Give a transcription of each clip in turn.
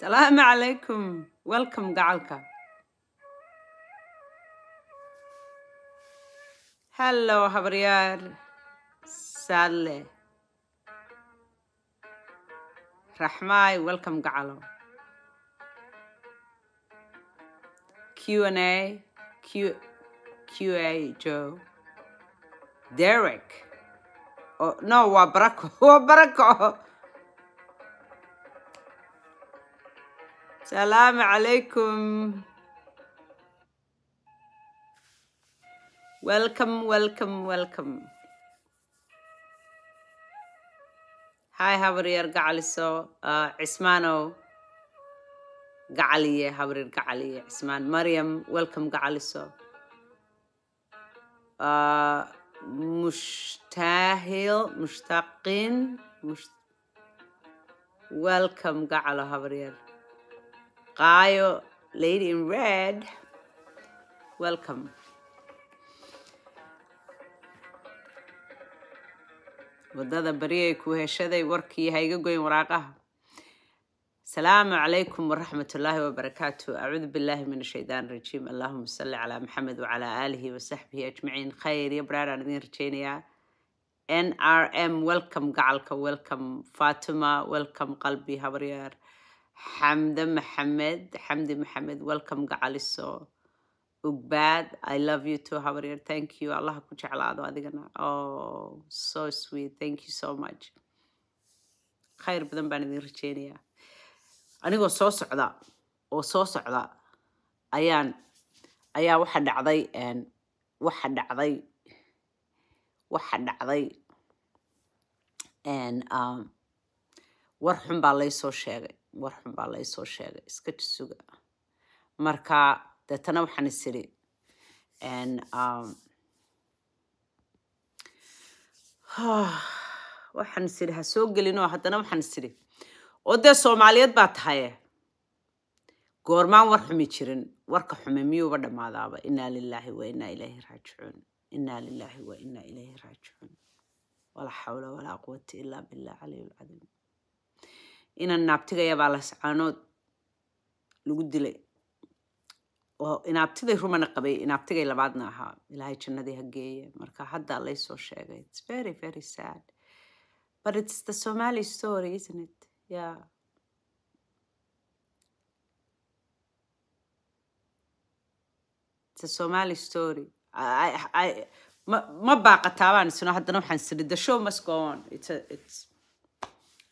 salaamu calaykum welcome gacalka hallo habaryaar saadle raxmaay welcome gacalo q n a q q a joe derek oh, no waa barako waa barako salaamu calaykum welcome welcome welcome hay habaryar gacaliso cismaanow uh, gacaliye habaryar gacaliye cismaan maryam welcome gacaliso uh, mushtaahil mushtaqin welcome gacalo habaryar Qayo, lady in red, welcome. waddada bariyay ku heshaday warkii haiga goyn waraaqaha asalaamu calaykum waraxmatullaahi wabarakaatu acuudu billaahi min ashaytaan rajiim allahuma salli calaa maxamed wacalaa aalihi wasaxbihi ajmaciin khayr iyo baraaraan idiin rajeynayaa n r m welcome gacalka welcome fatima welcome qalbi habaryaar xamde maxamed xamdi maxamed welcome gacaliso. Ugbad, I love you too, Habarir. Thank you. Allah ku jeclaado adigana. Oh, so sweet. Thank you so much. khayr badan baan idin rajeynayaa. Anigoo soo socda oo soo socda ayaan ayaa waxa dhacday waxa dhacday waxa dhacday ah, war xun baa laysoo sheegay warxun baa laysoo sheegay iska jisuga marka deetana waxaan is iri waxaan is iri ha soo gelinoo haddana waxaan is iri oo dee soomaaliyeed baa tahaye goormaan war xumi jirin warka xume miyuuba dhammaadaaba inaa lilaahi wa inaa ilayhi raajicuun inaa lilaahi wa inaa ilayhi raajicuun walaa xawla walaa quwata ilaa billah caliyu inaan naabtigaya baa lascaanood lagu dilay oo inaabtiday rumana qabay inaabtigay labaadna ahaa ilaahay jannadii ha hageeye marka hadda laysoo sheegay its very very sad but its the somali story isn't it yeah it's a somali story ma, ma baaqataabaan isno haddana waxaan siri the show must go on it's a, it's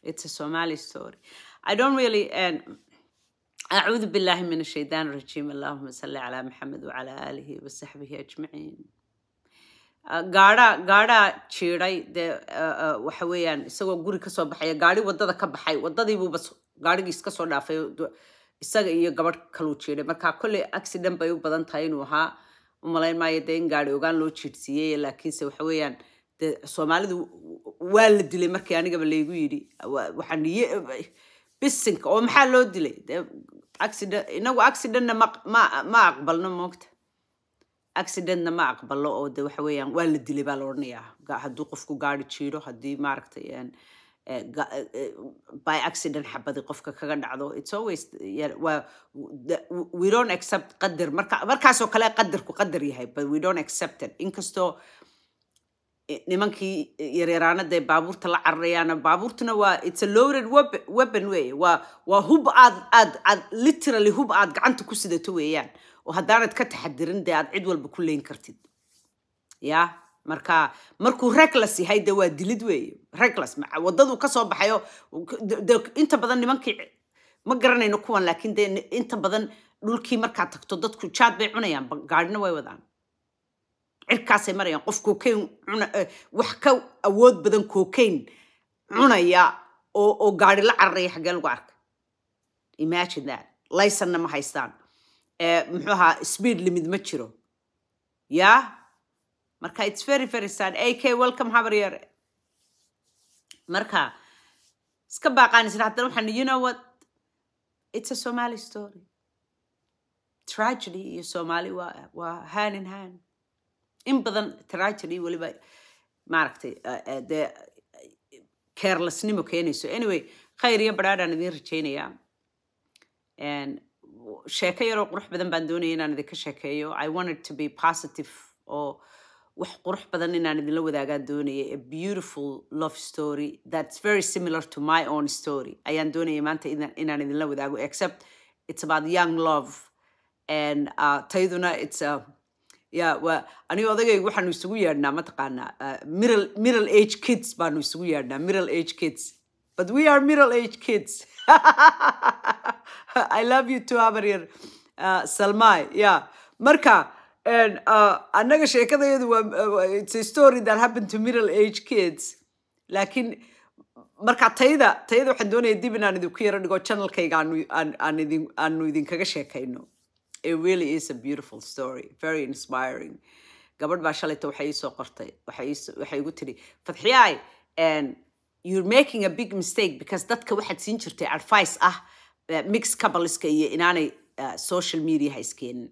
It's a Somali story. I don't really... And, أعوذ بالله من الشيطان الرجيم اللهم صل على محمد وعلى آله وصحبه أجمعين gaadhaa gaadhaa jiiday dee waxa weeyaan isagoo guri kasoo baxaya gaari wadada ka baxay wadadiibuuba gaarigiis kasoo dhaafay isaga iyo gabadh kaluu jiiday markaa kolley accident bay u badan tahay inuu ahaa umalayn maayo dee in gaari ogaan loo jiidsiiyey laakiinse waxa weeyaan de soomaalidu waa la dilay markii anigaba laygu yidhi bisinka oo maxaa loo dilay inagu accidentna ma aqbalno moogta accidentna ma aqbalo oo de waxa weeyaan waa la dilay baa la odhanayaa hadduu qofku gaari jiiro haddii maaragtay e, e, e, by accident xabadi qofka kaga dhacdo it's always we don't accept qadar marka markaasoo kale qadarku qadar yahay but we don't accept it inkastoo nimankii yaryaraanadee baabuurta la cararayaana baabuurtuna waa it's a loaded weapon weeye waa waa hub aad aad aad literally hub aad gacanta ku sidato weeyaan oo haddaanad ka taxadirin dee aad cid walba ku leyn kartid ya marka markuu reglas yahay dee waa dilid weeye reglas waddaduu kasoo baxayo inta badan nimankii ma garanayno kuwan laakiin dee inta badan dhulkii markaad tagto dadku jaad bay cunayaan gaadhina way wadaan cirkaasay marayaan qof kokayn eh, wax ka awood badan kokayn cunaya oo gaari la cararaya xaggee lagu arka imagine that licensna ma haystaan eh, muxuu ahaa speed limit ma jiro ya marka its very very sad ak welcome habaryare marka iska baaqaanaysan haddana waxaan you know what it's a somali story tragedy iyo somali waa waa hand in hand in badan tragedy weliba maaragtay dee uh, uh, keerlasnimo uh, keenayso anyway khayr iyo badhaadhaan idiin rajaynayaa sheeko yaroo qurux badan baan doonaya inaan idinka sheekeeyo i wanted to be positive oo wax qurux badan inaan idinla wadaagaan doonaya a beautiful love story that's very similar to my own story ayaan doonaya maanta inaan idinla wadaago except it's about young love and uh, tayduna it's a ya aniga odagayga waxaanu isugu yeedhnaa mataqaanaa eh, middle age kids baanu isugu yeedhnaa middle age kids but we are middle age kids i love you too abaryar uh, eh, salmai marka eh, annaga sheekadayadu waa uh, it's a story that happened to middle age kids laakiin marka tayda tayada waxaan doonaya dib inaan idinku yaro dhigo channelkayga aanu idinkaga sheekayno it really is a beautiful story very inspiring gabadh baa shalayta waxay iisoo qortay waxay igu tidhi fadxiyaay you're making a big mistake because dadka waxaad siin jirtay advice ah eh, mix cabaliska iyo inaanay eh, social mediaha iskeenin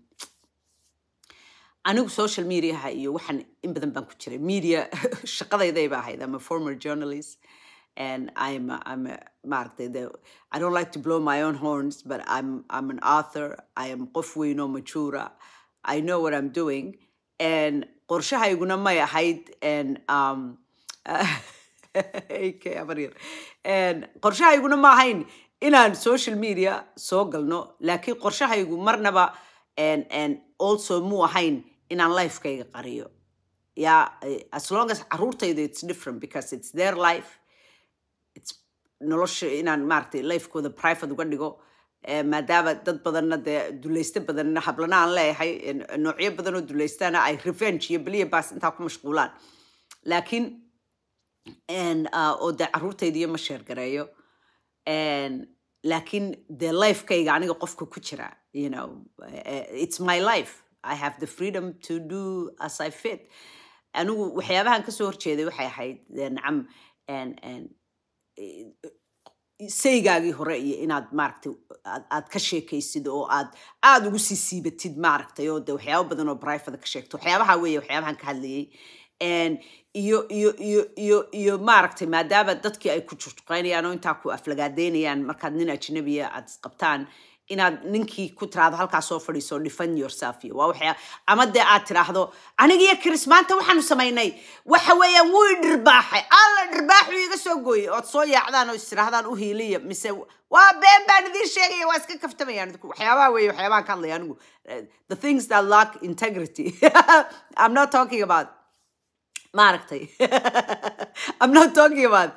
anigu social mediaha iyo waxaan in badan baan ku jiray media shaqadayday ahayd ama former journalist and I'm I'm a, I don't like to blow my own horns but I'm I'm an author I am qof weyn oo majuura I know what I'm doing and qorshahayguna may ahayd and um and qorshahayguna ma ahayn inaan social media soo galno laakiin qorshahaygu marnaba and and also muu ahayn inaan lifekayga qariyo yeah as long as caruurtayda it's different because it's their life nolosha inaan maaragtay lifekooda private uga dhigo eh, maadaama dad badanna dee dulaysto badanna hablana aan leeyahay noocyo badan oo dulaystaana ay revenge iyo beliya baas intaa ku mashquulaan laakiin oo dee carruurtaydiiyo ma sheergareeyo laakiin dee lifekayga aniga qofka ku jira you know eh, it's my life i have the freedom to do as i fit anigu waxyaabahan kasoo horjeeday waxay ahayd nacam saygaagii hore iyo inaad maaragtay aad ka sheekaysid oo aad aada ugu sii siibatid maaragtay oo de waxyaaba badan oo brivada ka sheegto waxyaabaha weeye waxyaabahan ka hadlayay iyo iyo iyo iyo iyo maaragtay maadaama dadkii ay ku jurjuqeynayaan oo intaa ku aflagaadeynayaan markaad nin ajnabiya aad isqabtaan inaad ninkii ku tiraahdo halkaas soo fadhiiso defend yourself iyo waa waxyaa ama dee aad tiraahdo anigiyo chris maanta waxaanu samaynay waxa weeyaan wuu idirbaaxay alla dhirbaaxuu iga soo gooyey ood soo yaacdaan oo istirahdaan u hiiliya mise waa been baan idiin sheegaya waa iska kaftamayaan waxyaabaha weeye waxyaabahan ka hadlaya anigu the things that lack integrity i'm not talking about maaragtay i'm not talking about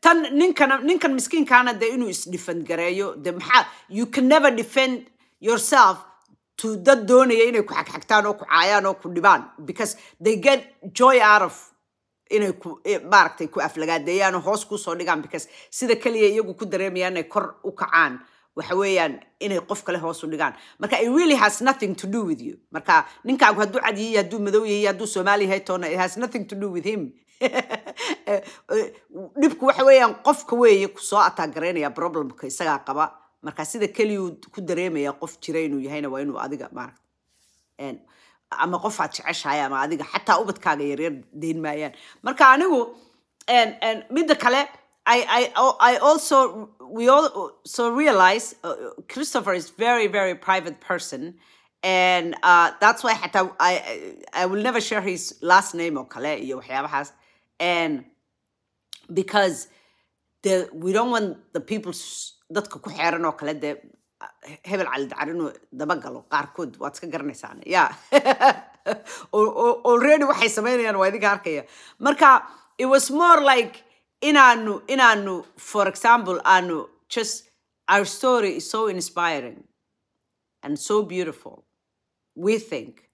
tan ninkana ninkan miskiinkaana dee inuu isdhifangareeyo de maxaa you can never defend yourself to dad doonaya inay ku xagxagtaan oo ku caayaan oo ku dhibaan because they get joy out of inay ku e, maaragtay ku aflagaadeeyaan oo hoos kusoo dhigaan because sida keliya iyagu ku dareemayaan inay kor u kacaan waxa weeyaan inay qof kale hoos u dhigaan marka it really has nothing to do with you marka ninkaagu hadduu cad hadduu madow yahiy hadduu soomaali yahay toona it has nothing to do with him dhibku waxa weeyaan qofka weeye kusoo ataagaraynaya problemka isagaa qaba marka sida keliyuu ku dareemaya qof jira inuu yahayna waa inuu adiga maarata ama qof aad jeceshahay ama adiga xataa ubadkaaga yaryar dayn maayaan marka anigu midda kale I, I, also, we also realize uh, Christopher is very, very private person. And uh, that's why I, I, I will never share his last name or kale iyo waxyaabahaas n because de we don't want the people dadka ku xeeran oo kale de ah, hebel calidcar inuu dabagalo qaarkood waad iska garanaysaan ya already waxay samaynayaan waa idinka arkaya marka it was more like inaanu inaanu for example aanu just our story is so inspiring and so beautiful we think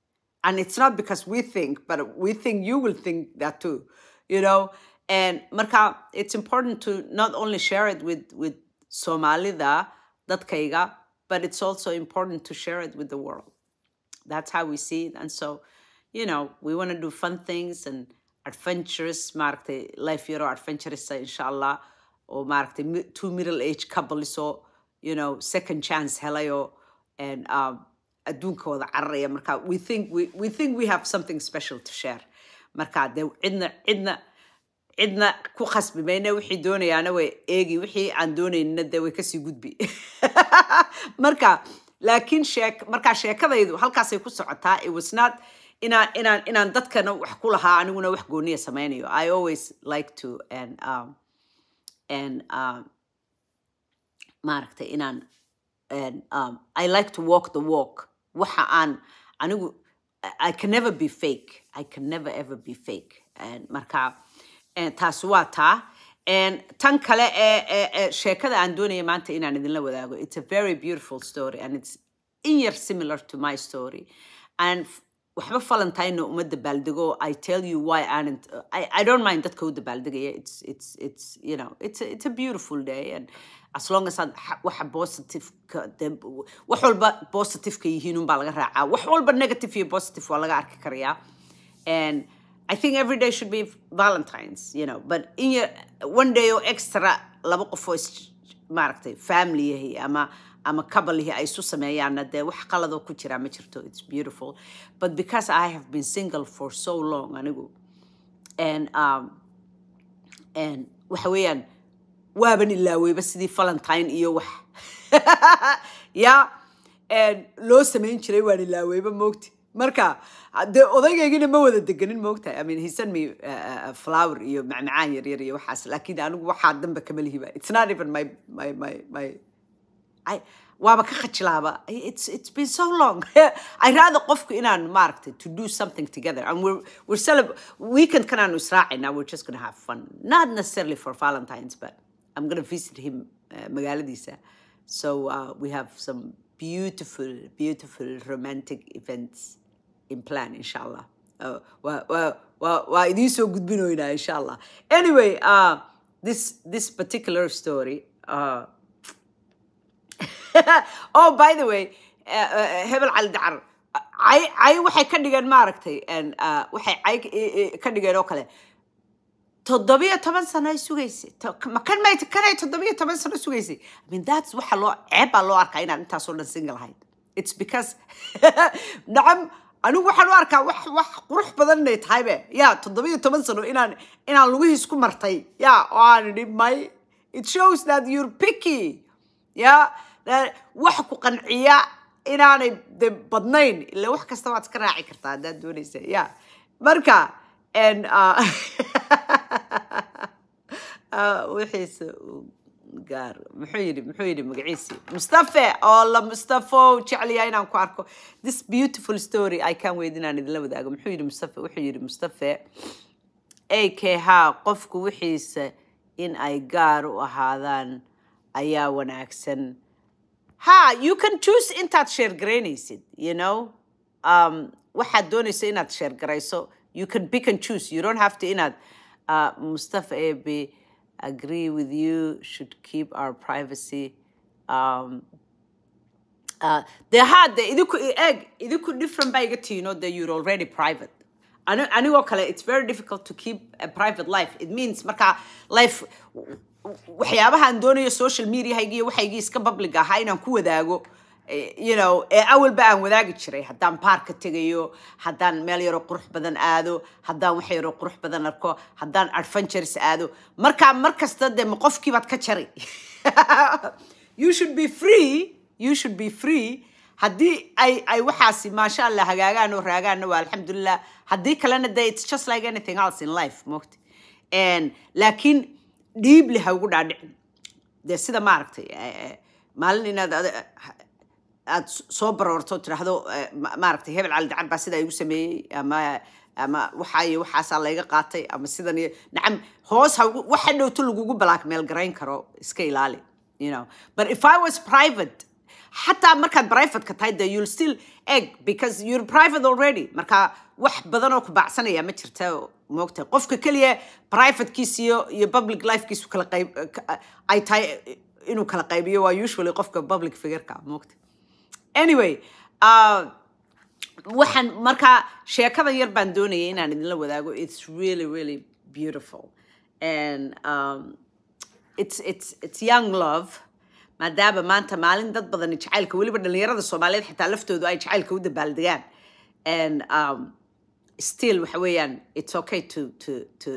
and it's not because we think but we think you will think that too you know and marka it's important to not only share it with with somalida dadkayga but it's also important to share it with the world that's how we see it and so you know we want to do fun things and adventurous maaragtay life yaroo adventuresa insha allah oo maaragtay two middle age couple you know second chance helayoo and um, adduunka wada marka we think we, we think we have something special to share markaa dee cidna cidna cidna ku khasbi wixii doonayaana way eegi wixii aan doonaynna de way kasii gudbi marka laakiin shee markaa sheekadaydu halkaasay ku socotaa it was not inaan inaan inaan dadkana wax ku lahaa aniguna wax gooniya samaynayo i always like to and um, and um, maaragtay inaan and um, i like to walk the walk waxa aan anigu I can never be fake. I can never ever be fake. And marka eh, taas waa taa. And tan kale ee eh, eh, sheekada aan doonaya maanta inaan idinla wadaago. It's a very beautiful story and it's in your similar to my story. And waxba falantaynna uma dabaaldego i tell you why aanant I, don't mind dadka u dabaaldegaya it's it's it's you know it's a, it's a beautiful day and as long as aad waxa positiveka wax walba positiveka yihiin unbaa laga raacaa wax walba negative iyo positive waa laga arki karayaa and i think every day should be valentines you know but in your one day oo extra laba qof oo maaragtay family yahay ama ama kabalihii ay isu sameeyaanna dee wax qaladoo ku jiraa ma jirto it's beautiful but because i have been single for so long anigu and um, waxa weeyaan waaban ilaaweyba sidii valentine iyo wax ya loo samayn jiray waan ilaaweyba moogti marka de odaygaygina ma wada deganin moogtahay i mean me uh, uh, flower iyo macmacaan yaryar iyo waxaas laakiin anigu waxaa danba kamalihiba it's not even my my my my waaba ka khajilaaba it's it's been so long i rather qofku inaan maaragtay to do something together and we're we're celeb weekend kanaanu israacayna we're just gonna have fun not necessarily for valentines but i'm gonna visit him uh, magaaladiisa so uh, we have some beautiful beautiful romantic events in plan inshallah uh, waa idiin soo gudbinoynaa insha allah anyway uh, this this particular story uh, oh by the way uh, uh, hebel cali dacar cay waxay ka dhigeen maaragtay uh, waxay cay ka dhigeen oo kale toddobiyo toban sano ay sugaysay makan may kanay toddobiyo toban sano sugaysay i mean that's waxa loo ceeb baa loo arkaa inaan intaasoo dhan single ahayd it's because nacam anigu waxaan u arkaa wax wax qurux badan inay tahaybe ya toddobiyo toban sano inaan inaan lugihiis ku martay ya oo aan idhi my it shows that you're picky ya yeah? wax ku qanciya inaanay de badnayn ila wax kasta waad iska raaci kartaa haddaad doonaysa ya marka ah, ah, wixiisa gaar muxuu yidhi muxuu yidhi magaciisi mustafe oo la mustafo jecliya inaan ku arko this beautiful story i can wait inaan idinla wadaago muxuu yidhi mustafe wuxuu yidhi mustafe a k h qofku wixiisa in ay gaar u ahaadaan ayaa wanaagsan ha you can choose intaad sheergaraynaysid you know um, waxaad doonayso inaad sheergarayso you can pick and choose you don't have to inaad uh, mustafa ab agree with you should keep our privacy um, uh, de ha de idinku eeg idinku different baa iga tiino de you're already private anigoo kale it's very difficult to keep a private life it means marka life waxyaabahaan doonayo social mediahayga iyo waxaygii iska public ahaa inaan ku wadaago eh, you know ee eh, awalba aan wadaagi jiray haddaan baarka tegayo haddaan meel yaroo qurux badan aado haddaan wax yaroo qurux badan arko haddaan adventures aado markaa mar dee ma qofkiibaad ka jari you should be free you should be free haddii ay ay waxaasi maasha allah hagaagaan oo raagaanna waa alxamdulilah haddii kalena de it's just like anything else in life moogta laakiin dhiible ha ugu dhaadhicin dee sida maaragtay eh, eh, maalin inaad aada soo baroorto tiraahdo eh, maaragtay hebel cali baa sida igu sameeyey ama ama waxaayo waxaasaa layga qaatay ama sidan iyo nacam hoos ha wax hadhowto lagugu balaak meel garayn karo iska ilaali you know but if i was private xataa markaad privateka tahay de you'll still egg because you're private already marka wax badanoo ku baacsanaya ma jirta moogtahay qofka keliya privatekiis iyo iyo public lifekiisu kala qayb ay tahay inuu kala qaybiyo waa usually qofka public figureka moogta anyway uh, waxaan markaa sheekadan yar baan doonayay inaan idinla wadaago it's really really beautiful and um, it's it's it's young love maadaama maanta maalin dad badani jacaylka weliba dhalinyarada soomaaliyeed xitaa laftoodu ay jacaylka u dabaaldegaan and um, still waxa weeyaan it's okay to to to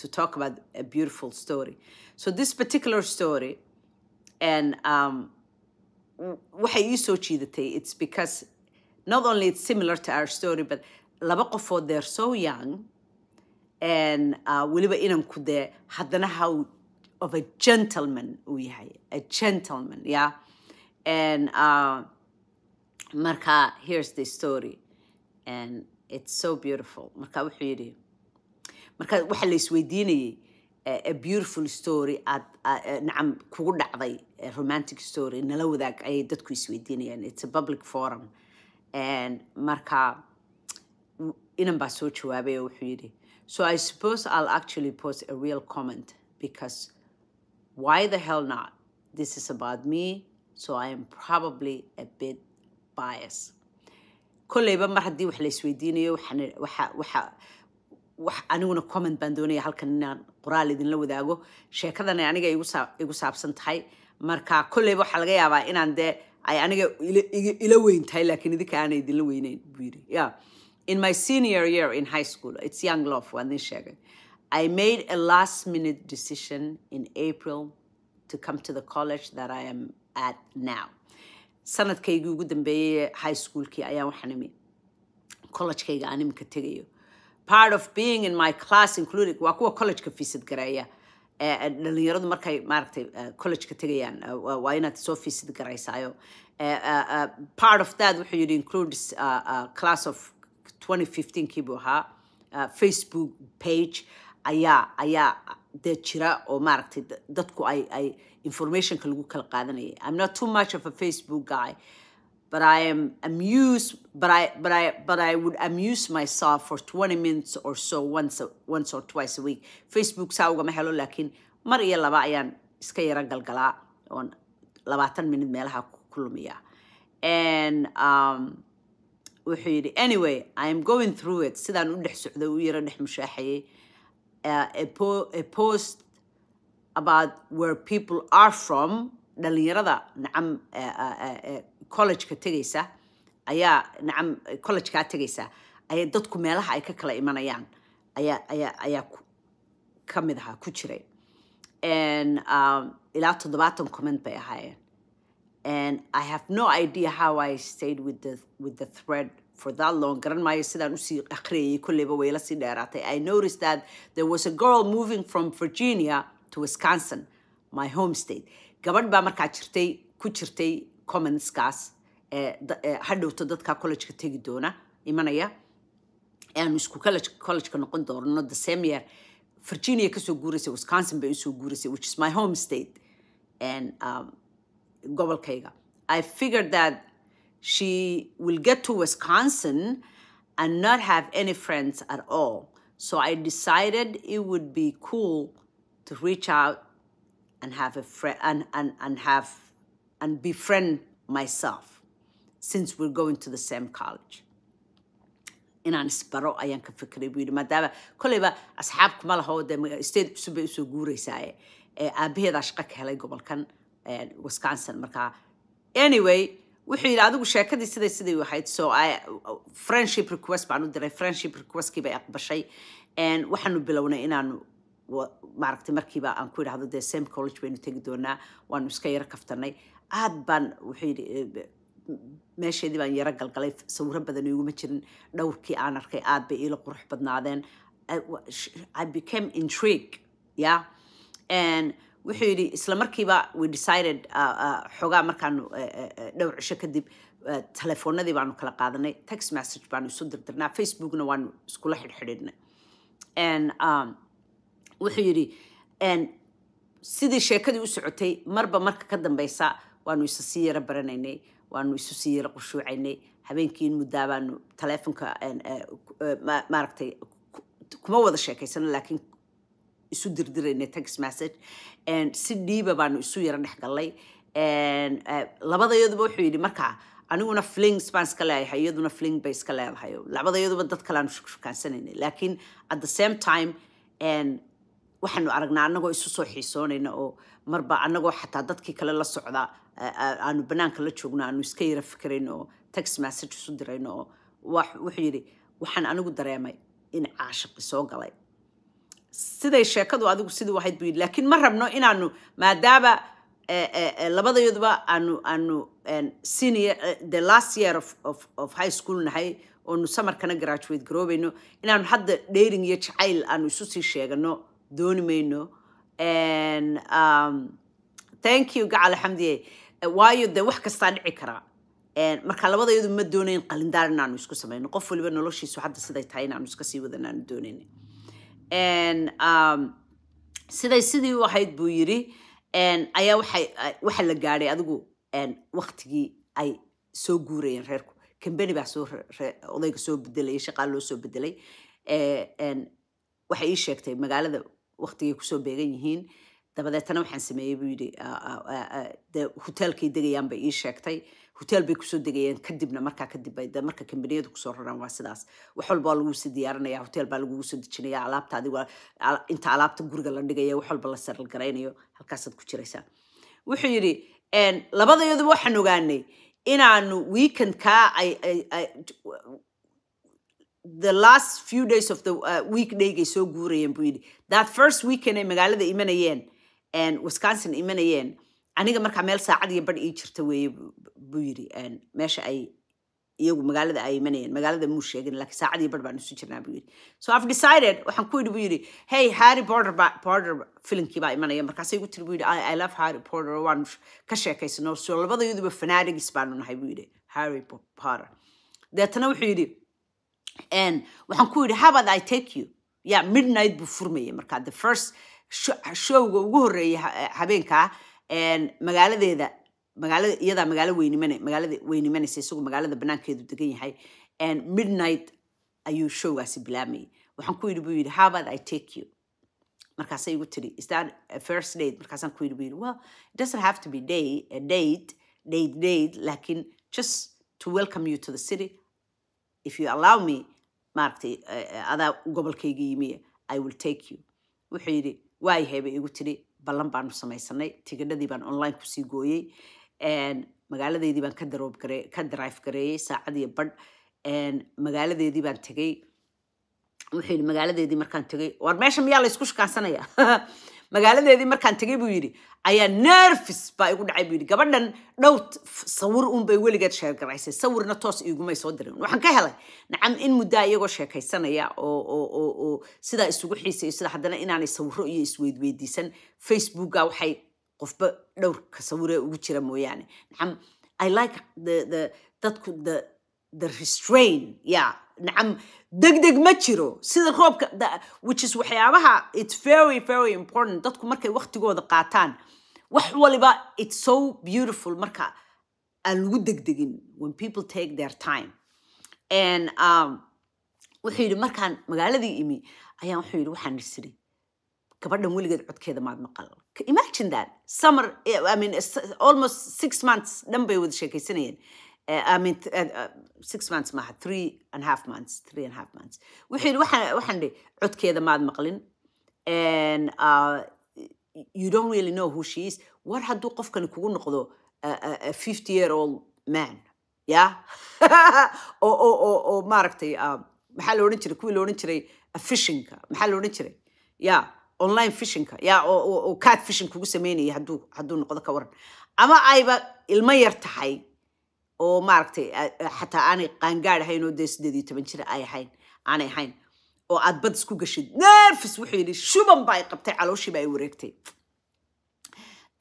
to talk about a beautiful story so this particular story and um, waxay ii soo jiidatay it's because not only it's similar to our story but laba qofood they're so young and uh, weliba inanku dee haddana how of a gentleman uu yahay a gentleman yeah and uh, marka here's the story and it's so beautiful marka wuxuu yidhi marka waxaa la isweydiinayay eh, a beautiful story aad eh, eh, nacam kugu dhacday romantic story nala wadaag ayay dadku isweydiinayaan it's a public forum and marka inan baa soo jawaabay oo wuxuu yidhi so i suppose i'll actually post a real comment because why the hell not this is about me so i am probably a bit biased koleyba mar haddii wax la isweydiinayo waxa aniguna comment baan doonaya halkan inaan qoraal idinla wadaago sheekadana aniga igu saabsan tahay marka koleyba waxaa laga yaabaa inaan dee ay aniga ila weyn tahay laakiin idinka aana idinla weyneyn buu yidhi yeah. In my senior year in high school, it's young love, waan idin sheegay. I made a last minute decision in April to come to the college that I am at now sanadkaygii ugu dambeeyey high schoolkii ayaan waxaan imi collegekayga aan iminka tegayo part of being in my class including waa kuwa collegeka fiisad gareeya eh, eh, dhalinyaradu markay maaragtay eh, collegeka tegayaan waa inaad soo fiisad garaysaayo part of that wuxuu yidhi includes class of 2015 kii buu ahaa facebook page ayaa ayaa dee jira oo maaragtay dadku ay ay informationka lagu kala qaadanayay i'm not too much of a facebook guy but i am amused but i but i but i would amuse myself for 20 minutes or so once once or twice a week facebook saa ugama helo laakiin mar iyo laba ayaan iska yaro galgalaa oon labaatan minid meelaha ku lumiyaa and um, wuxuu yidhi anyway i am going through it sidaan u dhex socday u yaro dhex mushaaxayay uh, a, po a post about where people are from dhalinyarada nacam uh, uh, uh, collegeka tegaysa ayaa nacam collegekaa tegaysa ayaa dadku meelaha ay ka kala imanayaan ayaa ayaa ayaa ka mid ahaa ku jiray um, ilaa toddobaatan comment bay ahaayeen and i have no idea how i stayed with the with the thread forthatloan garan maayo sidaan usii akriyayay kolleyba wayla sii dheeraatay i noticed that there was a girl moving from virginia to wisconsin my home state gabadh baa markaa jirtay ku jirtay commonskaas eh, eh, hadhowto dadka collegeka tegi doona imanaya aanu eh, isku collegeka noqon doono the same year virginia kasoo guuraysay wisconsin bay usoo guuraysay which is my home state and um, gobolkayga i figured that she will get to Wisconsin and not have any friends at all. So I decided it would be cool to reach out and have a friend and, and, and have and befriend myself since we're going to the same college. inaan isbaro ayaan ka fikray buu yidhi maadaama kolleyba asxaab kuma laho dee state cusub bay usoo guuraysaaye eh, aabaheedaa eh, shaqo ka helay gobolkan wisconsin markaa anyway wuxuu yidhi adigu sheekadii siday siday ahayd so friendship request baan u diray friendship requestkii bay aqbashay waxaanu bilownay inaanu maaragtay markiiba aan ku idhahdo dee same college baynu tegi doonaa waanu iska yaro kaftanay aad baan wuxuu yidhi meesheedii baan yaro galgalay sawiro badan iguma jirin dhowrkii aan arkay aad bay iila qurux badnaadeen i became intrigue yeah and wuxuu yidhi islamarkiiba we decided uh, uh, xoogaa markaanu eh, eh, eh, dhowr cisho kadib uh, telefoonadii baanu kala qaadanay text message baanu isu dirdirnaa facebookna waanu iskula xidhxidhiidnay um, wuxuu yidhi sidii sheekadii u socotay marba marka ka dambeysa waanu isa sii yara baranaynay waanu isu sii yaro qushuucaynay habeenkii in muddaa baanu teleefonka maaragtay kuma wada sheekaysano laakiin isu dirdirayna tax message si dhiiba baanu isu yaro dhexgallay eh, labadayaduba wuxuu yidhi markaa aniguna flings baan iska leeyahay iyaduna fling bay iska leedahay labadayaduba dad kaleaanu shukshukaansanayna laakiin at the same time waxaanu aragnaa annagoo isu soo xiisoonayna oo marba annagoo xataa dadkii kale la socda eh, eh, aanu banaanka la joogno aanu iska yara fikrayno oo tax message isu dirayno oo wuxuu yidhi waxaan anigu dareemay in caashiqi soo galay siday sheekadu adigu sidii wahayd buu yidhi laakiin ma rabno inaanu maadaama e, e, e, labadayaduba aanu aanu senior the last year of, of, of high school nahay oonu samarkana graduate garoobayno inaanu hadda dheyring iyo jacayl aanu isu sii sheegano dooni mayno um, thank you gacal xamdiye waayo dee wax kastaa dhici karaa marka labadayadu ma doonayn qalindaar inaanu isku samayno qof waliba noloshiisu hadda siday tahay inaanu iska sii wadan doonayna Um, siday sidii u ahayd buu yiri ayaa waxa la gaadhay adigu waktigii ay soo guurayeen reerku kambeni baa soo odayga soo bedelay shaqaal loo soo bedelay eh, waxay ii sheegtay magaalada waktigay kusoo beegan yihiin dabadeetana waxaan sameeyey buu yidhi ah, ah, ah, de hutaalkay degayaan bay ii sheegtay hutaal bay kusoo degayeen kadibna markaa kadib marka kambaniyadu kusoo raraan waa sidaas wax walba waa laguusi diyaarinaya hutaal baa lagugu soo dejinaya alaabtaadi waa inta alaabta guriga la dhigaya wax walba la saralgaraynayo halkaasaad ku jiraysaa wuxuu yidhi labadayaduba waxaan ogaanay inaanu weekendkaa the last few days of the uh, weekdaygay soo guurayeen buu yidhi that first weekend ay magaalada imanayeen wisconsin imanayeen aniga markaa meel saacad iyo bar ii jirta weeye buu yiri meesha ay iyagu magaalada ay imanayeen magaalada muu sheegin laakiin saacad iyo bar baan isu jirnaa buu yiri so i've decided waxaan ku yidhi buu yidhi hey harry border ba, border filmkii baa imanaya markaasay igu tiri buu yidhi i love harry porter waan ka sheekaysano so labadayaduba fanaadigis baanu nahay buu yidhi harry potter deetana wuxuu yidhi waxaan ku yidhi how about i take you yeah midnight buu furmayay markaa the first showga ugu horeeyay habeenkaa eh, magaaladeeda magaalada iyadaa magaalo weyniman magaalada weynimanaysa isagu magaalada banaankeedu degan yahay midnight ayuu showgaasi bilaamayay waxaan ku yidhi buu yidhi howbad i take you markaasay igu tiri is that first date markaasaan ku yidhi buu yidhi well it doesn't have to be day a date date date laakin just to welcome you to the city if you allow me maaragtay eh, eh, adaa gobolkayga yimiya i will take you wuxuu yidhi waayahay bay igu tiri ballan baanu samaysanay tigidhadii baan online kusii gooyey magaaladeydii baan ka ka drive gareeyey saacadiyo badh magaaladeedii baan tegey wuxuu yidhi magaaladeedii markaan tegey war meesha miyaa la isku shikaansanaya magaaladeedii markaan tegay buu yidhi ayaa nervis baa igu dhacay buu yidhi gabadhan dhow sawir unbay weligeed sheergaraysay sawirna toos igumay soo dirin waxaan ka helay nacam in muddaa iyagoo sheekaysanaya oo sidaa isugu xiisayo sida haddana inaanay sawiro iyo isweydweydiisan facebooka waxay qofba dhowrka sawire ugu jira mooyaane nacam i like dadku the restrain yeah nacam degdeg ma jiro sida roobka whichis waxyaabaha its very very important dadku markay waktigooda qaataan wax waliba its so beautiful marka aan lagu degdegin when people take their time and um, wuxuu yidhi markaan magaaladii imi ayaan wuxuu yidhi waxaan isiri gabadhan weligeed codkeeda maad maqal imagine that summer I mean, almost six months dhan bay wada sheekaysanayeen I mean uh, uh, six months maaha three and half months three and half months wixii waxaan waxaan dhi codkeeda maad maqlin and uh, you don't really know who she is war hadduu qofkani kugu noqdo fifty year old man ya oo oo oo oo maaragtay uh, maxaa la odhan jiray kuwii la odhan jiray fishinka maxaa la odhan jiray ya online fishinka ya oo oo card fishing kugu sameynaya hadduu hadduu noqdo ka waran ama ayba ilmo yar tahay oo maaragtay xataa aanay qaangaad ahayn oo dee sideediyo toban jir ay ahayn aanay ahayn oo aad bad isku gashid nerfus wuxuu yidhi shuban ba ay qabtay calooshiiba ay wareegtay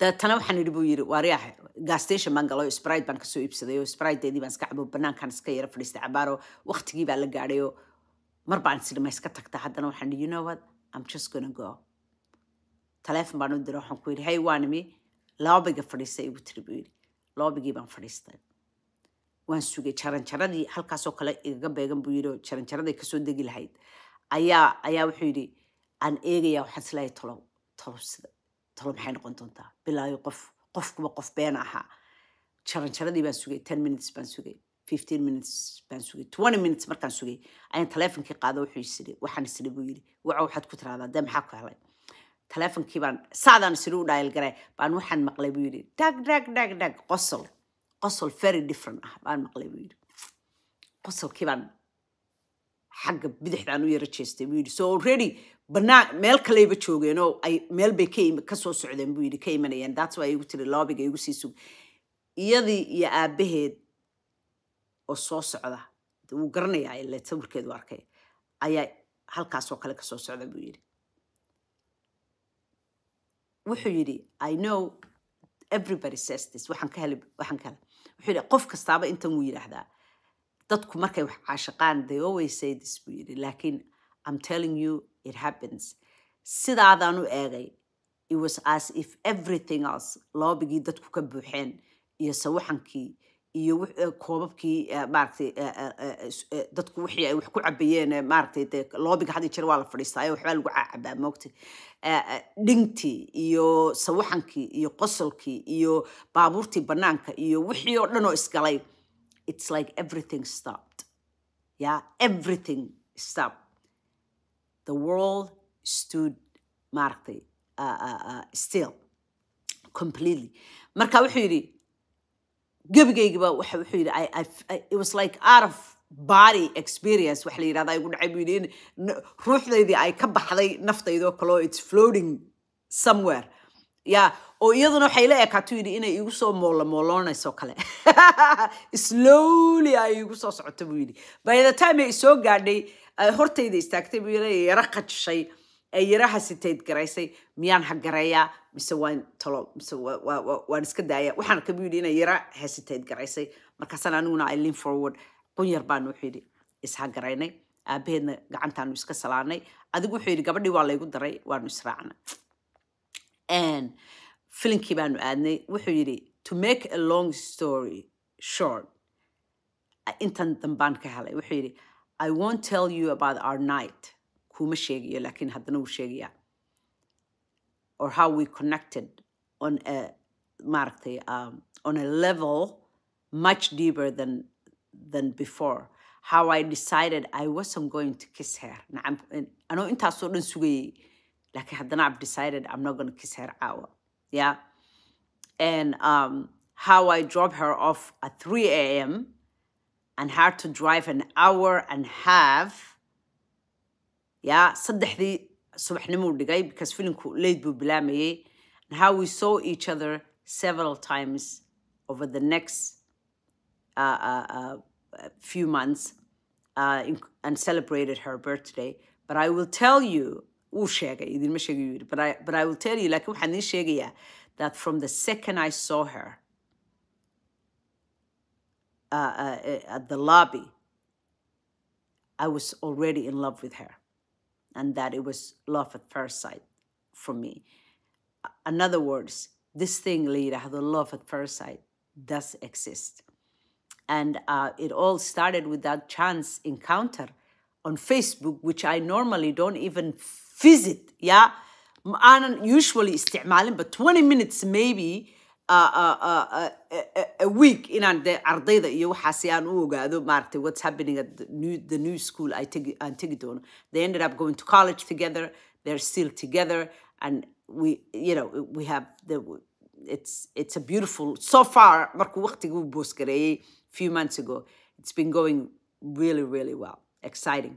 dabeetana waxaan yidhi buu yidhi waaryaha gastation baan galay oo sprite baan kasoo iibsaday oo spritedeedii baan iska cabo banaankaan iska yara fadhiistay cabaaro waqtigii baa la gaadhay oo mar baan isiri ma iska tagtaa haddana waxaan yidhi you know what i'm just gonna go taleefon baan u diray waxaan ku yidhi hey waan imi fadhiistay igu tiri buu yidhi loobigii baan fadhiistay waan sugay jaranjaradii halkaasoo kale igaga beegan buu yidhi jaranjaraday kasoo degi lahayd ayaa ayaa wuxuu yidhi aan eegayaa waxaan islahay tolow tolow sida tolow maxay noqon doontaa bilaayo qof qofkuba qof been ahaa jaranjaradii baan sugay ten minutes baan sugay fifteen minutes baan sugay twenty minutes markaan sugay ayaan taleefonkii qaado wuxuu isiri waxaan isiri buu yidhi waca waxaad ku tiraahdaa dee maxaa ku helay taleefonkii baan saadaan isiri u dhaayal baan waxaan maqlay buu yidhi dhag dhag dhag dhag qosol qosol very different ah baan maqlay buu yidhi qosolkii baan xagga bidixdaan u yaro jeestay buu yidhi so already banaan meel kaleyba joogeenoo ay meel bay kasoo socdeen buu yidhi ka imanayeen that's why igu tiri loobiga igu sii sug iyadii iyo aabaheed oo soo socda wuu garanayaa ile sawirkeedu arkay ayaa halkaasoo kale kasoo socda buu yidhi wuxuu yidhi i know everybody says this waxaan ka helay waxaan ka helay wuxuu qof kastaaba intan wuu yidhaahdaa dadku markay wax caashaqaan they always say this buu yidhi laakiin i'm telling you it happens sidaadaan u eegay it was as if everything else loobigii dadku ka buuxeen iyo sawaxankii iyo eh, koobabkii eh, maaratay eh, dadku wixii ay wax ku cabayeen maaratay dee lobiga had iyo jeer waa la fadhiistaayo waxbaa lagu caabaa moogta dhintii iyo sawaxankii iyo qosolkii iyo baabuurtii bannaanka iyo wixii oo dhan oo isgalay it's like everything stopped yeah everything stopped the world stood maaragtay uh, uh, uh, still completely marka wuxuu yidhi gebagaygaba wuxuu yidhi it like out of body experience waxa la yidhahda igu dhacay buu yidhi in ruuxdaydii ay ka baxday naftaydoo kaleo it's floating somewhere ya oo iyaduna waxay la ekaato yidhi inay igu soo moolamooloonayso kale slowly ay igu soo socoto buu yidhi by the time ay soo gaadhay hortayda istaagtay buu yidhi yara qajishay ee yaro hasitayd garaysay miyaan hagareeyaa mise waan talo mise waan iska daaya waxaan kamu yidhi inay yaro hasitayd garaysay markaasaan aniguna i lean forward qunyar baanu wuxuu yidhi ishagaraynay aabaheedna gacantaanu iska salaanay adigu wuxuu yidhi gabadhii waa laygu daray waanu israacnay filinkii baanu aadnay wuxuu yidhi to make a long story short intan dambaan ka helay wuxuu yidhi i won't tell you about our night kuma sheegayo laakiin haddana wuu sheegayaa or how we connected on a maaragtay um, on a level much deeper than than before how I decided I wasn't going to kiss her nacam anoo intaasoo dhan sugayay laakiin haddana I've decided I'm not going kiss her caawa yeah and um, how I drop her off at 3 a.m. and had to drive an hour and half yaa saddexdii subaxnimuu dhigay because filimku layd buu bilaamayay and how we saw each other several times over the next uh, uh, uh, few months uh, and celebrated her birthday but i will tell you wuu sheegay idinma sheegayu yidhi but I, but I will tell you laakiin waxaan idiin sheegayaa that from the second i saw her uh, uh, at the lobby i was already in love with her and that it was love at first sight for me. In other words, this thing, had the love at first sight, does exist. And uh, it all started with that chance encounter on Facebook, which I normally don't even visit. Yeah, أنا usually استعمالين but 20 minutes maybe week inaan de ardayda iyo waxaasi aan u ogaado maaragtay what's happening at the new, the new school aan tegi doono they ended up going to college together they're still together and we you know we have the it's it's a beautiful so far markuu waqtigii boos gareeyey few months ago it's been going really really well exciting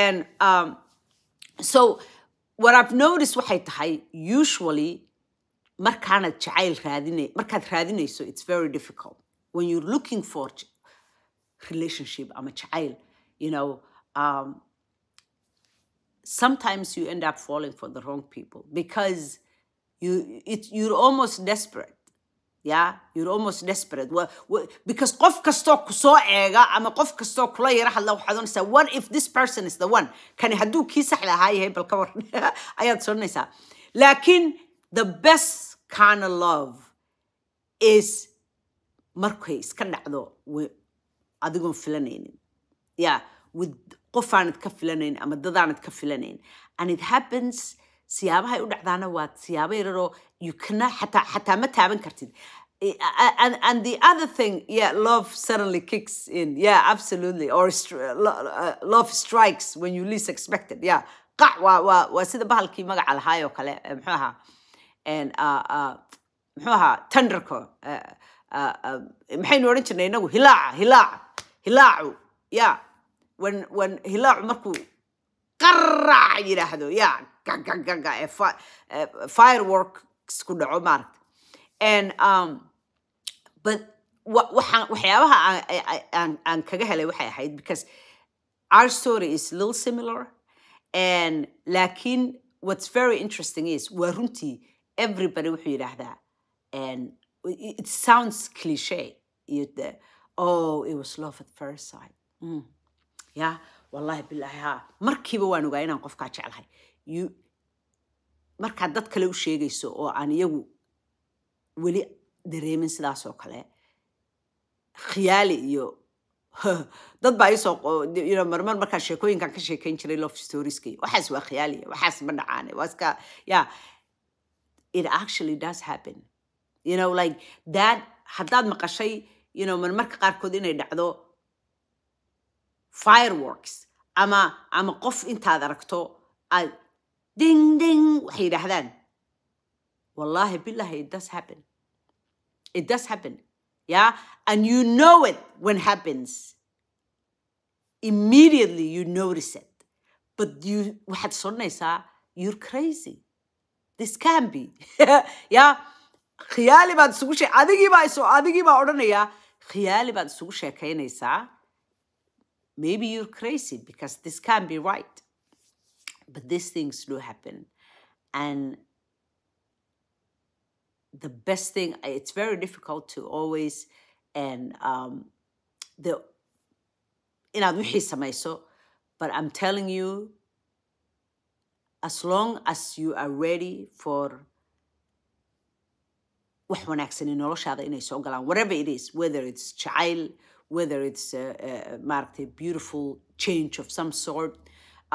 and um, so what I've noticed waxay tahay usually markaanad jacayl raadin markaad raadinayso its very difficult when you're looking for relationship ama jacayl you know um, sometimes you end up falling for the wrong people because you it, you're almost desperate yeah you're almost desperate well, well, because qof kastoo kusoo eega ama qof kastoo kula yara hadla waxaad onaysaa what if this person is the one kani hadduu kii sax lahaa yahay bal ka waran ayaad soonaysaa laakiin the best kind of love is markay iska dhacdo adigoon filanaynin yeah with qofaanad ka filanayn ama dadaanad ka filanayn and it happens siyaabahay u dhacdaana waad siyaabo yararoo you xataa xataa ma taaban kartid And, and the other thing, yeah, love suddenly kicks in. Yeah, absolutely. Or uh, love strikes when you least expect it. Yeah muxuu ahaa tandarco maxaynu odhan jirnay inagu hilaaca hilaaca hilaacu ya wan wan hilaacu markuu qarac yidhaahdo ya gagagaga ee fireworks ku dhaco maaragta and um, but waxaan waxyaabaha aan aan kaga helay waxay ahayd because our story is little similar and laakiin what's very interesting is waa runtii everybody wuxuu yidhaahdaa it sounds cliche oh it was love at first sight mm. yeah wallahi billahi ha markiiba waan ogaa inaan qofkaa jeclahay you markaad dad kale u sheegayso oo aan iyagu weli dareemin sidaasoo kale khiyaali iyo dad baa isoo marmar markaa sheekooyinkan ka sheekeyn jiray love storieska waxaas waa khiyaali waxaas ma dhacaane waa iska yaa it actually does happen you know like that haddaad maqashay you know marmarka qaarkood inay dhacdo fireworks ama ama qof intaad aragto aad ding ding waxay yidhaahdaan wallahi billahi it does happen it does happen yeah and you know it when happens immediately you notice it but you waxaad soranaysaa you're crazy this can be ya khiyaali baad isugu she adigiibaa is adigiibaa odhanayaa khiyaali baad isugu sheekaynaysaa maybe you're crazy because this can be right but these things do happen and the best thing it's very difficult to always and um, the inaad wixii samayso but i'm telling you as long as you are ready for wax wanaagsan ee noloshaada inay soo galaan whatever it is whether it's jacayl whether it's uh, uh, maaragtay beautiful change of some sort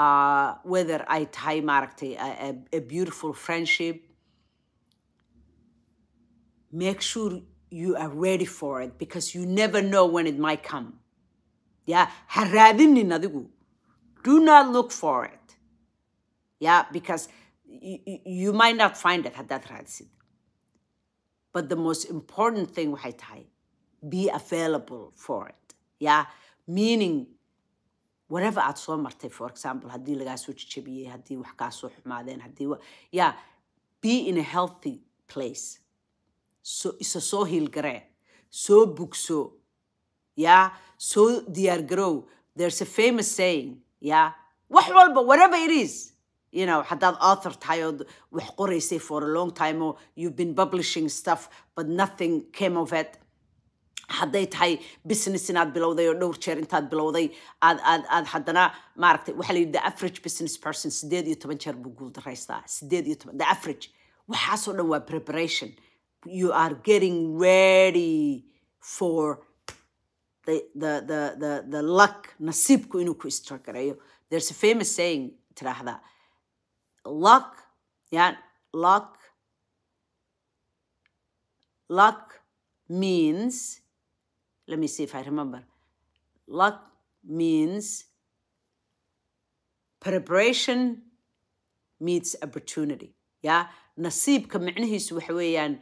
uh, whether ay tahay maaragtay a, a, a beautiful friendship make sure you are ready for it because you never know when it might come yeah ha raadinin adigu do not look for it yeah because you, you might not find it haddaad raadisid but the most important thing waxay tahay be available for it yeah meaning whatever aad soo martay for example haddii lagaa soo jejabiyey haddii wax kaa soo xumaadeen haddii yeah be in a healthy place so isa soo hiilgare soo bugso yeah soo diyaargarow there's a famous saying yeah wax walba whatever it is you know, hadad author tahay ood wax qoraysay for a long time or you've been publishing stuff but nothing came of it hadday tahay business inaad bilowday oo dhowr jeer intaad bilowday aad aad aad haddana maaragtay waxaa la yidhi the average business person sideed iyo toban jeer buu guul sideed iyo toban the average waxaasoo dhan waa preparation you are getting ready for the the the the, the luck nasiibku inuu ku istragareeyo there's a famous saying tiraahdaa luck yani luck luck means let me see if I remember luck means preparation meets opportunity ya nasiibka micnihiisu waxa weeyaan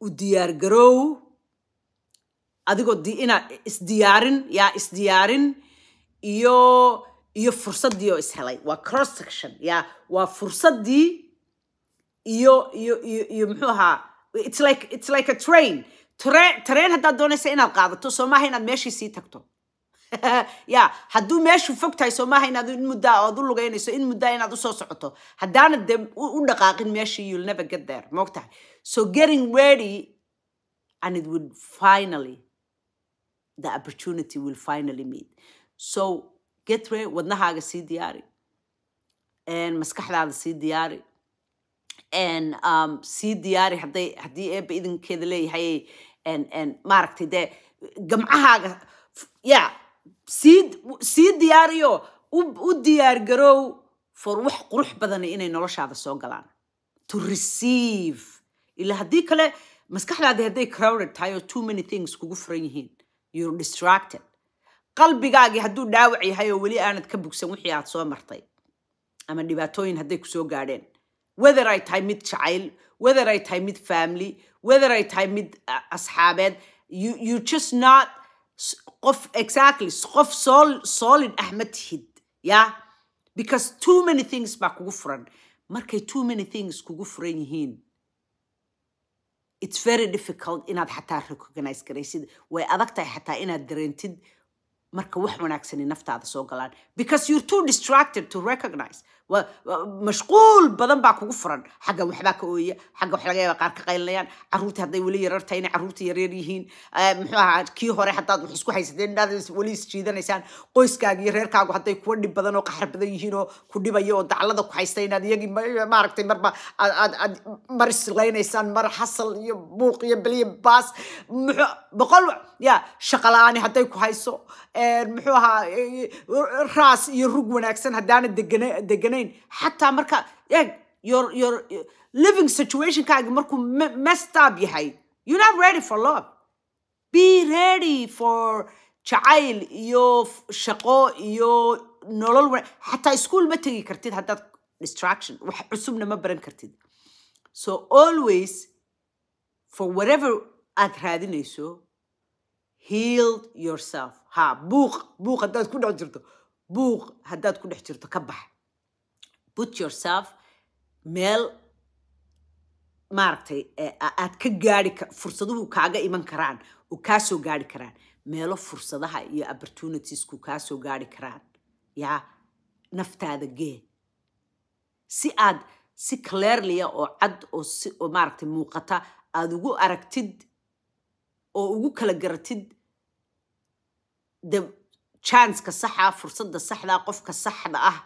u diyaargaroow adigoo inaad isdiyaarin ya isdiyaarin iyo iyo fursadii oo ishelay waa cross section ya waa fursadii iyo iyo iyo iyo muxuu ahaa its like its like a train train train haddaad doonaysa inaad qaadato soo maaha inaad meeshii sii tagto ya hadduu meeshu fog tahay soo maaha inaad in muddaa ood u lugeynayso in muddaa inaad usoo socoto haddaana dee u dhaqaaqin meeshii you'll never get there moog so getting ready and it will finally the opportunity will finally meet so getre wadnahaaga sii diyaari maskaxdaada sii diyaari um, sii diyaari haday haddii eeba idinkeeda leeyahay maaragtay dee gamcahaaga ya sii diyaariyo u diyaargarow for wax qurux badan inay noloshaada soo galaan to receive ila haddii kale maskaxdaadi hadday crowded tahay oo too many things kugu furan yihiin you're distracted qalbigaagii hadduu dhaawac yahay oo weli aanad ka bugsan wixii aad soo martay ama dhibaatooyin hadday kusoo gaadheen wether ay tahay mid jacayl wether ay tahay mid family wether ay tahay mid asxaabeed you just not qof exactly qof solid ah ma tihid ya because too many things baa kugu furan markay too many things kugu furan yihiin it's very difficult inaad xataa recognize garaysid way adag tahay xataa inaad dareentid marka wax wanaagsani naftaada soo galaan because you're too distracted to recognize mashquul badan baa kugu furan xagga waxbaa ka ooya xagga wax laga yaaba qaar ka qaylinayaan caruurtii hadday weli yarar tahay inay caruurta yareer yihiin eh, muxuu ahaa kii hore haddaad wax isku haysateen inaad weli isjiidanaysaan qoyskaaga iyo reerkaagu hadday kuwa dhib badan oo qaxar badan yihiin oo ku dhibaya oo daclada ku haysta inaad iyagii maaragtay marba aad mar islaynaysaan mar xasal iyo buuq iyo beliyo baas muxuu boqol ya shaqalaani hadday ku hayso eh, muxuu ahaa eh, raas iyo rug wanaagsan haddaana degana degana xisoonayn xataa marka eeg your your living situationkaaga markuu messed yahay you're not ready for love be ready for jacayl iyo shaqo iyo nolol xataa ischool ma tegi kartid haddaad distraction wax cusubna ma baran kartid so always for whatever aad raadinayso heal yourself ha buuq buuq haddaad ku dhex jirto buuq haddaad ku dhex jirto ka bax put yourself meel maaragtay eh, aad ka gaari fursaduhu kaaga iman karaan oo kaasoo gaari karaan meelo fursadaha iyo opportunitiesku kaasoo gaari karaan yaa naftaada gee si aad si clearlia ah oo cad oo si oo maaragtay muuqata aad ugu aragtid oo ugu kala garatid de chanceka saxa fursadda saxdaa qofka saxda ah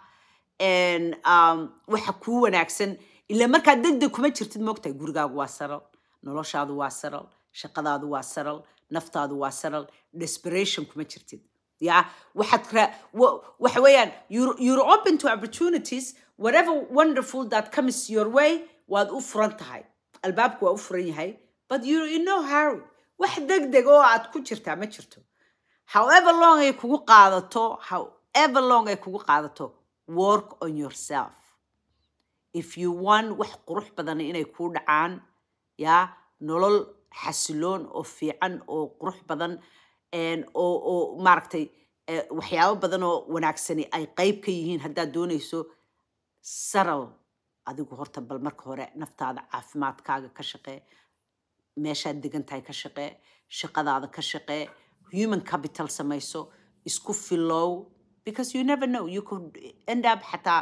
Um, waxa kuu wanaagsan ila markaad degdeg kuma jirtid moogtahay gurigaagu waa saral noloshaadu waa saral shaqadaadu waa saral naftaadu waa saral desperation kuma jirtid ya waxaad waxa weeyaan you're open to opportunities whatever wonderful that comes your way waad u furan tahay albaabku waa u furan yahay but you're in no hurry wax degdeg oo aad ku jirtaa ma jirto however long ay kugu qaadato however long ay kugu qaadato work on yourself if you want wax qurux badan inay kuu dhacaan yaa nolol xasiloon oo fiican oo qurux badan oo oo maaragtay e, waxyaabo badan oo wanaagsani ay qeyb ka yihiin haddaad doonayso saral adigu horta bal marka hore naftaada caafimaadkaaga ka shaqee meeshaad degan tahay ka shaqee shaqadaada ka shaqee human capital samayso isku filow because you never know you could end up xataa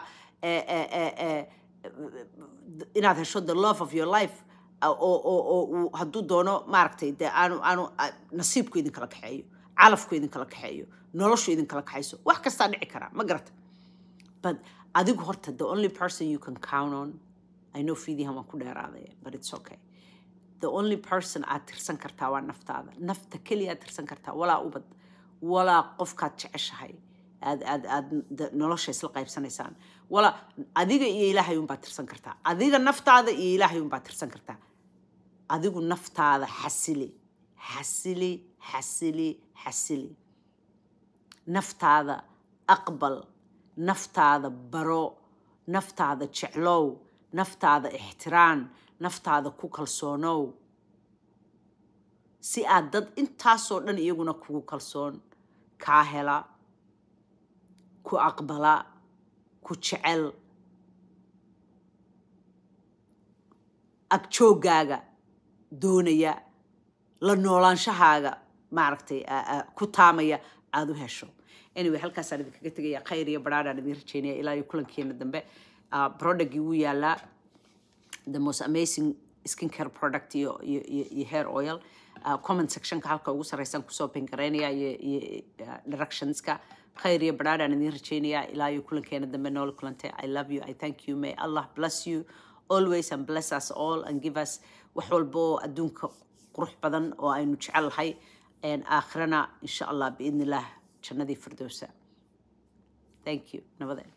inaad hesho the love of your life oo doono maaragtay dee aanu nasiibku idinkala kaxeeyo calafku idinkala kaxeeyo noloshu idinkala kaxayso wax kastaa dhici karaa ma garata but adigu horta the only person you can count on i know fiidihan waan ku dheeraaday but it's okay the only person aad tirsan kartaa waa naftaada nafta keliya aad tirsan kartaa walaa ubad walaa qofkaad jeceshahay aad aad aad nolosha isla qaybsanaysaan wala adiga iyo ilaahay unbaad tirsan kartaa adiga naftaada iyo ilaahay unbaad tirsan kartaa adigu naftaada xasili xasili xasili xasili naftaada aqbal naftaada baro naftaada jeclow naftaada ixtiraan naftaada ku kalsoonow si aad dad intaasoo dhan iyaguna kugu kalsoon kaa hela ku aqbala ku jecel agjooggaaga doonaya la noolaanshahaaga maaragtay ku taamaya aada u hesho anyway halkaasaan idinkaga tegaya khayr iyo baraadhaan idin rajeynaya ilaa iyo kulankeena dambe productgii wuu yaalaa the most amazing care product iyo iyo iyo hair oil Uh, comment sectionka halka ugu sarreysan kusoo bingareynaya iyo uh, directionska khayr iyo badhaadh aan idiin rajeynaya ilaa iyo kulankeena dambe noola kulantay i love you i thank you may allah bless you always and bless us all and give us wax walba oo adduunka qurux badan oo aynu jecel lahay aakhirana insha allah biidn jannadii firdowsa thank you nabadeen